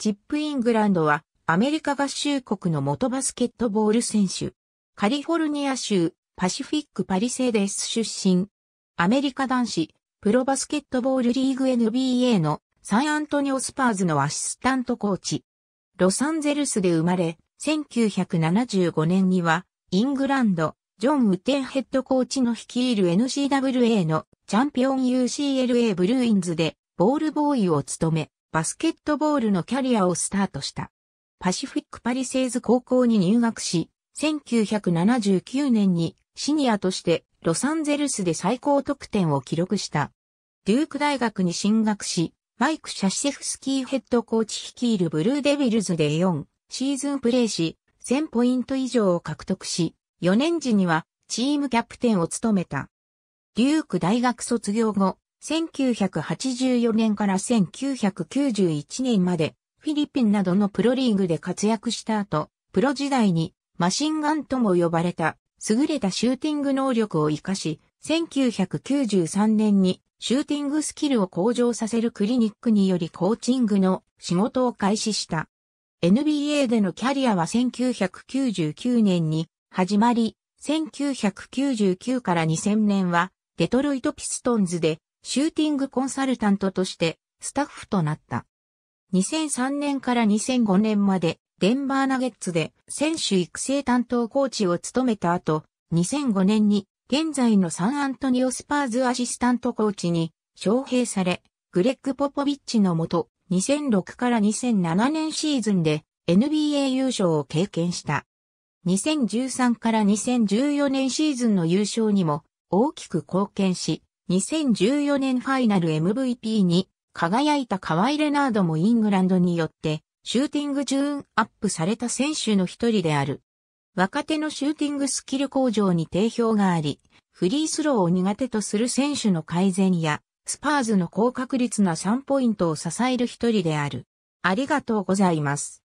チップ・イングランドはアメリカ合衆国の元バスケットボール選手。カリフォルニア州パシフィック・パリセーデス出身。アメリカ男子プロバスケットボールリーグ NBA のサンアントニオスパーズのアシスタントコーチ。ロサンゼルスで生まれ、1975年にはイングランド、ジョン・ウテンヘッドコーチの率いる n c w a のチャンピオン UCLA ブルーインズでボールボーイを務め、バスケットボールのキャリアをスタートした。パシフィックパリセーズ高校に入学し、1979年にシニアとしてロサンゼルスで最高得点を記録した。デューク大学に進学し、マイク・シャシェフスキーヘッドコーチ率いるブルーデビルズで4シーズンプレーし、1000ポイント以上を獲得し、4年時にはチームキャプテンを務めた。デューク大学卒業後、1984年から1991年までフィリピンなどのプロリーグで活躍した後、プロ時代にマシンガンとも呼ばれた優れたシューティング能力を活かし、1993年にシューティングスキルを向上させるクリニックによりコーチングの仕事を開始した。NBA でのキャリアは1999年に始まり、1999から2000年はデトロイトピストンズでシューティングコンサルタントとしてスタッフとなった。2003年から2005年までデンバーナゲッツで選手育成担当コーチを務めた後、2005年に現在のサンアントニオスパーズアシスタントコーチに招聘され、グレッグ・ポポビッチのもと、2006から2007年シーズンで NBA 優勝を経験した。2013から2014年シーズンの優勝にも大きく貢献し、2014年ファイナル MVP に輝いたワイ・レナードもイングランドによってシューティングチューンアップされた選手の一人である。若手のシューティングスキル向上に定評があり、フリースローを苦手とする選手の改善や、スパーズの高確率な3ポイントを支える一人である。ありがとうございます。